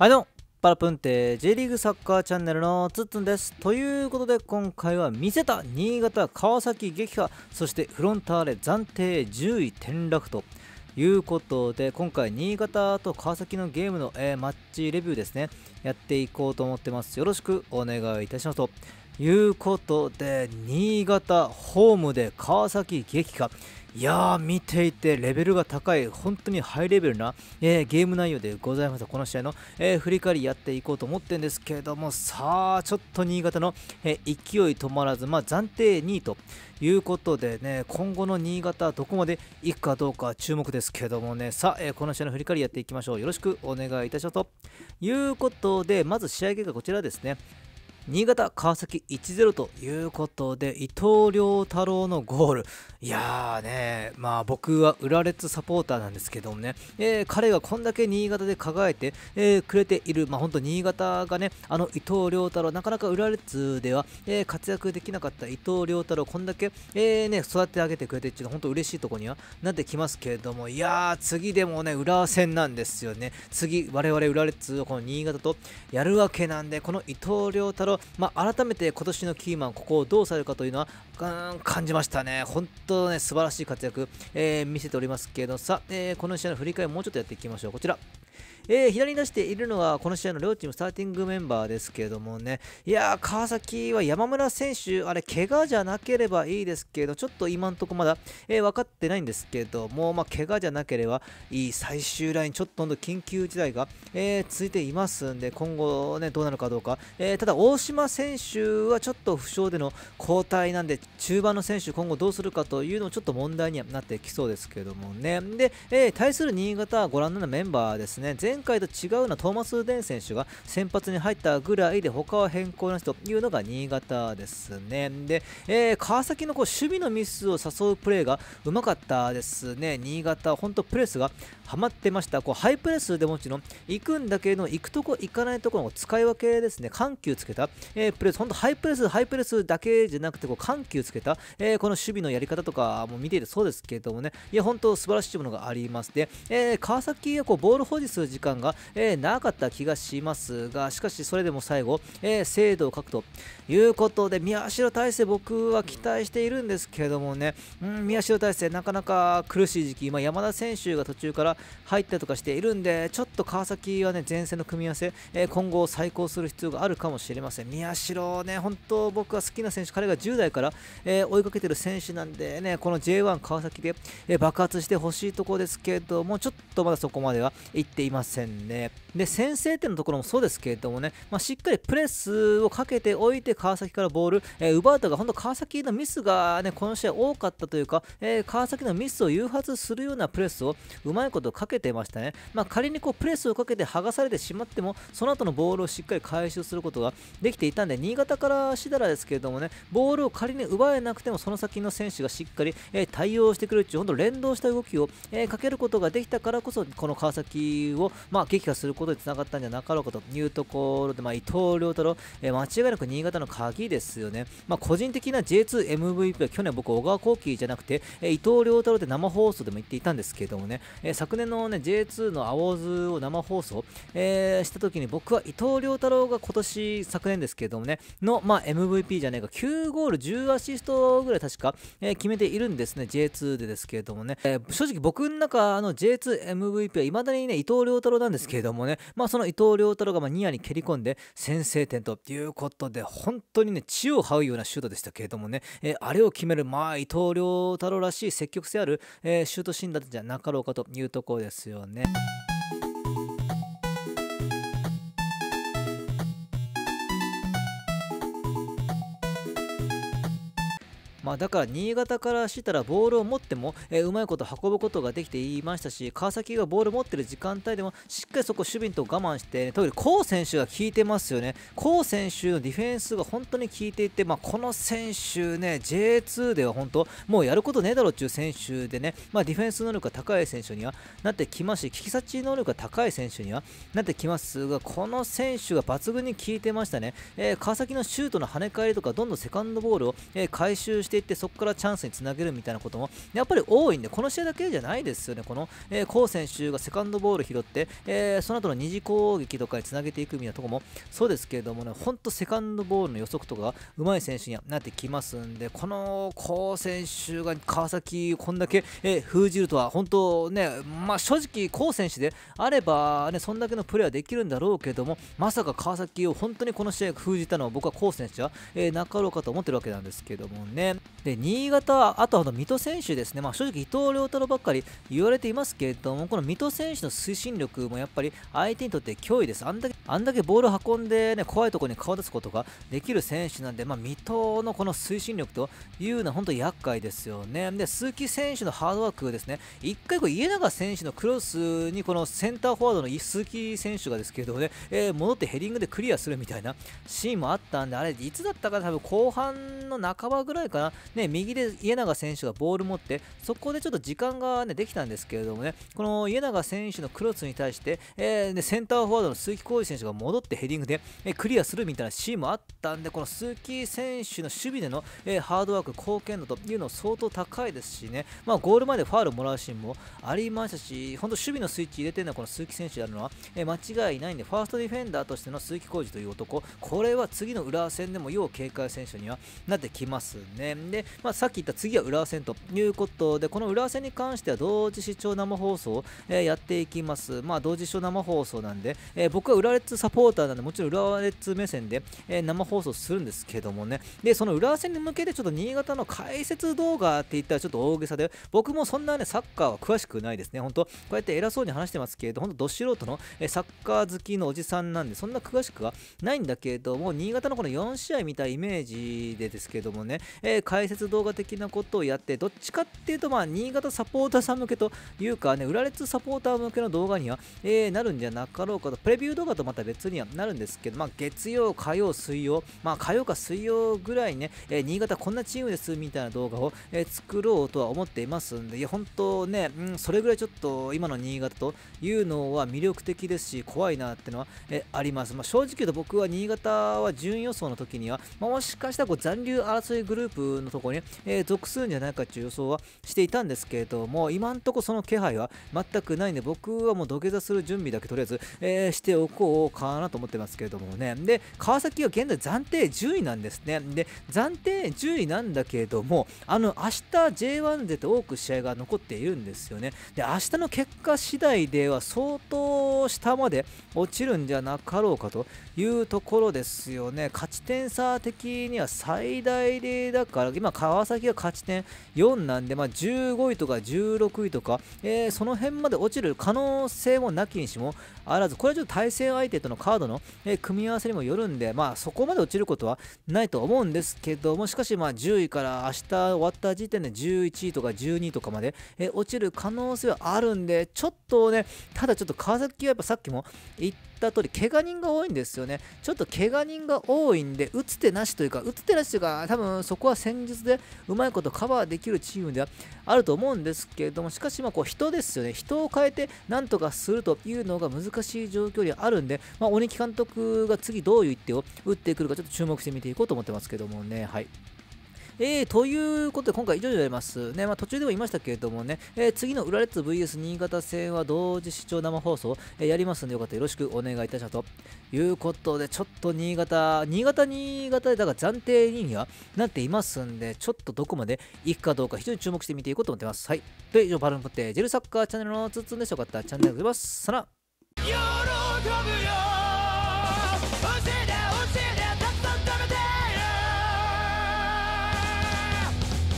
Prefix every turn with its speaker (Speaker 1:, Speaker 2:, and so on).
Speaker 1: はいどうもパラプンテ J リーグサッカーチャンネルのつッつんです。ということで今回は見せた新潟川崎撃破そしてフロンターレ暫定10位転落ということで今回新潟と川崎のゲームの、えー、マッチレビューですねやっていこうと思ってます。よろしくお願いいたしますということで新潟ホームで川崎撃破いやー、見ていてレベルが高い、本当にハイレベルな、えー、ゲーム内容でございます。この試合の、えー、振り返りやっていこうと思ってるんですけれども、さあ、ちょっと新潟の、えー、勢い止まらず、まあ、暫定2位ということでね、今後の新潟、どこまでいくかどうか注目ですけどもね、さあ、えこの試合の振り返りやっていきましょう。よろしくお願いいたしますと。いうことで、まず試合結果こちらですね。新潟、川崎1-0ということで、伊藤良太郎のゴール。いやーね、まあ僕は浦列サポーターなんですけどもね、えー、彼がこんだけ新潟で輝いて、えー、くれている、まあ本当新潟がね、あの伊藤良太郎、なかなか浦列では、えー、活躍できなかった伊藤良太郎、こんだけ、えー、ね、育て上げてくれてっていうのは本当嬉しいとこにはなってきますけれども、いやー、次でもね、浦戦なんですよね。次、我々浦列をこの新潟とやるわけなんで、この伊藤良太郎、まあ、改めて今年のキーマン、ここをどうされるかというのは、感じましたね。本当ね、素晴らしい活躍、えー、見せておりますけど、さ、えー、この試合の振り返りもうちょっとやっていきましょう。こちら。えー、左に出しているのはこの試合の両チームスターティングメンバーですけどもね、いや川崎は山村選手、あれ、怪我じゃなければいいですけど、ちょっと今んとこまだ、えー、分かってないんですけども、まあ、怪我じゃなければいい最終ライン、ちょっと緊急事態が、えー、続いていますんで、今後、ね、どうなるかどうか、えー、ただ、大島選手はちょっと負傷での交代なんで、中盤の選手、今後どうするかというのもちょっと問題にはなってきそうですけどもね、で、え対する新潟はご覧のようなメンバーですね、前前回と違うのはトーマス・デン選手が先発に入ったぐらいで他は変更なしというのが新潟ですね。で、えー、川崎のこう守備のミスを誘うプレーがうまかったですね。新潟、本当プレスがはまってました。こうハイプレスでもちろん行くんだけど、行くとこ行かないところの使い分けですね。緩急つけた、えー、プレス、本当ハイプレス、ハイプレスだけじゃなくてこう緩急つけた、えー、この守備のやり方とかも見ていてそうですけどもね、いや、本当素晴らしいものがあります。で、えー、川崎はこうボール保持する時間感が、えー、なかった気がしますが、しかしそれでも最後、えー、精度を欠くということで、宮代大勢僕は期待しているんですけどもね、うん、宮代大勢なかなか苦しい時期、今山田選手が途中から入ったとかしているんで、ちょっと川崎はね、前線の組み合わせ、えー、今後再考する必要があるかもしれません。宮代ね、本当僕は好きな選手、彼が10代から、えー、追いかけてる選手なんでね、この J1 川崎で、え爆発してほしいところですけども、ちょっとまだそこまでは行っていません。せんね。で、先制点のところもそうですけれどもね、まあ、しっかりプレスをかけておいて、川崎からボール、えー、奪うとか、本当川崎のミスがね、この試合多かったというか、えー、川崎のミスを誘発するようなプレスをうまいことかけてましたね。まあ、仮にこうプレスをかけて剥がされてしまっても、その後のボールをしっかり回収することができていたんで、新潟からしだらですけれどもね、ボールを仮に奪えなくても、その先の選手がしっかり、えー、対応してくるっていう、本当連動した動きを、えかけることができたからこそ、この川崎を、まあ、撃破することにつながったんじゃなかろうかというところで、まあ、伊藤亮太郎、えー、間違いなく新潟の鍵ですよね。まあ、個人的な J2MVP は去年僕、小川幸輝じゃなくて、えー、伊藤亮太郎って生放送でも言っていたんですけどもね、えー、昨年の、ね、J2 のアウォーズを生放送、えー、した時に僕は伊藤亮太郎が今年、昨年ですけどもね、の、まあ、MVP じゃねえか、9ゴール10アシストぐらい確か、えー、決めているんですね、J2 でですけれどもね、えー、正直僕の中の J2MVP はいまだにね、伊藤亮太郎太郎なんですけれどもね、まあ、その伊藤遼太郎がまニアに蹴り込んで先制点ということで本当にね血を這うようなシュートでしたけれどもね、えー、あれを決める、まあ、伊藤遼太郎らしい積極性ある、えー、シュートシーンだったんじゃなかろうかというところですよね。まあ、だから新潟からしたらボールを持っても、えー、うまいこと運ぶことができていましたし川崎がボール持ってる時間帯でもしっかりそこ守備と我慢して、ね、特にコウ選手が効いてますよねコウ選手のディフェンスが本当に効いていて、まあ、この選手ね J2 では本当もうやることねえだろっていう選手でね、まあ、ディフェンス能力が高い選手にはなってきますし聞き察能力が高い選手にはなってきますがこの選手が抜群に効いてましたね、えー、川崎のシュートの跳ね返りとかどんどんセカンドボールを、えー、回収してしていってそこからチャンスにつなげるみたいなこともやっぱり多いんでこの試合だけじゃないですよねこの、えー、コ選手がセカンドボール拾って、えー、その後の二次攻撃とかにつなげていくみたいなとこもそうですけれどもねほんとセカンドボールの予測とかがうまい選手になってきますんでこのコ選手が川崎こんだけ、えー、封じるとは本当ねまあ正直コ選手であればねそんだけのプレーはできるんだろうけどもまさか川崎を本当にこの試合封じたのは僕はコ選手は、えー、なかろうかと思ってるわけなんですけどもねで新潟、あとあの水戸選手ですね、まあ、正直伊藤亮太郎ばっかり言われていますけれども、この水戸選手の推進力もやっぱり相手にとって脅威です、あんだけあんだけボールを運んで、ね、怖いところに顔出すことができる選手なんで、まあ、水戸のこの推進力というのは本当に厄介ですよね、で鈴木選手のハードワークですね、1回こう家永選手のクロスにこのセンターフォワードの鈴木選手がですけれどもね、えー、戻ってヘディングでクリアするみたいなシーンもあったんで、あれ、いつだったか、多分後半の半ばぐらいかな。ね、右で家長選手がボール持って、そこでちょっと時間が、ね、できたんですけれどもね、この家長選手のクロスに対して、えー、ね、センターフォワードの鈴木浩二選手が戻ってヘディングで、えクリアするみたいなシーンもあったんで、この鈴木選手の守備での、えー、ハードワーク、貢献度というの相当高いですしね、まあ、ゴール前でファールもらうシーンもありましたし、本当、守備のスイッチ入れてるのはこの鈴木選手であるのは、えー、間違いないんで、ファーストディフェンダーとしての鈴木浩二という男、これは次の浦和戦でも要警戒選手にはなってきますね。で、まあ、さっき言った次は浦和戦ということで、この浦和戦に関しては同時視聴生放送、えー、やっていきます。まあ、同時視聴生放送なんで、えー、僕は浦和レッズサポーターなんで、もちろん浦和レッズ目線で、えー、生放送するんですけどもね、で、その浦和戦に向けてちょっと新潟の解説動画って言ったらちょっと大げさで、僕もそんなね、サッカーは詳しくないですね、本当こうやって偉そうに話してますけれど、本当ど素人の、えサッカー好きのおじさんなんで、そんな詳しくはないんだけれども、新潟のこの4試合見たイメージでですけどもね、えー解説動画的なことをやってどっちかっていうとまあ新潟サポーターさん向けというかね裏列サポーター向けの動画には、えー、なるんじゃなかろうかとプレビュー動画とまた別にはなるんですけどまあ月曜火曜水曜まあ火曜か水曜ぐらいね、えー、新潟こんなチームですみたいな動画を、えー、作ろうとは思っていますんでいや本当ね、うん、それぐらいちょっと今の新潟というのは魅力的ですし怖いなってのは、えあります、まあ、正直言うと僕は新潟は準予想の時には、まあ、もしかしたらこう残留争いグループのところに、え属するんじゃないかという予想はしていたんですけれども、今んとこその気配は全くないんで、僕はもう土下座する準備だけとりあえず、えしておこうかなと思ってますけれどもね。で、川崎は現在暫定10位なんですね。で、暫定10位なんだけれども、あの、明日 J1 勢と多く試合が残っているんですよね。で、明日の結果次第では相当下まで落ちるんじゃなかろうかというところですよね。勝ち点差的には最大でだから、今、川崎が勝ち点4なんで、まあ、15位とか16位とか、えー、その辺まで落ちる可能性もなきにしもあらず、これはちょっと対戦相手とのカードの、えー、組み合わせにもよるんで、まあ、そこまで落ちることはないと思うんですけども、しかし、まあ、10位から明日終わった時点で11位とか12位とかまで、えー、落ちる可能性はあるんで、ちょっとね、ただちょっと川崎はやっぱさっきも言って、った通り怪我人が多いんですよねちょっと怪我人が多いんで打つ手なしというか打つ手なしというか多分そこは戦術でうまいことカバーできるチームではあると思うんですけれどもしかしまこう人ですよね人を変えてなんとかするというのが難しい状況にあるんで、まあ、鬼木監督が次どういう一手を打ってくるかちょっと注目して見ていこうと思ってますけどもねはい。えー、ということで今回以上になります。ね、まあ、途中でも言いましたけれどもね、えー、次のッ列 VS 新潟戦は同時視聴生放送、えー、やりますんでよかったらよろしくお願いいたしますということで、ちょっと新潟、新潟、新潟でだから暫定2位にはなっていますんで、ちょっとどこまで行くかどうか非常に注目して見ていこうと思ってます。はい。で、以上、パルンプテ、ージェルサッカーチャンネルのツッツンでしよかったらチャンネルでございます。さら喜ぶよ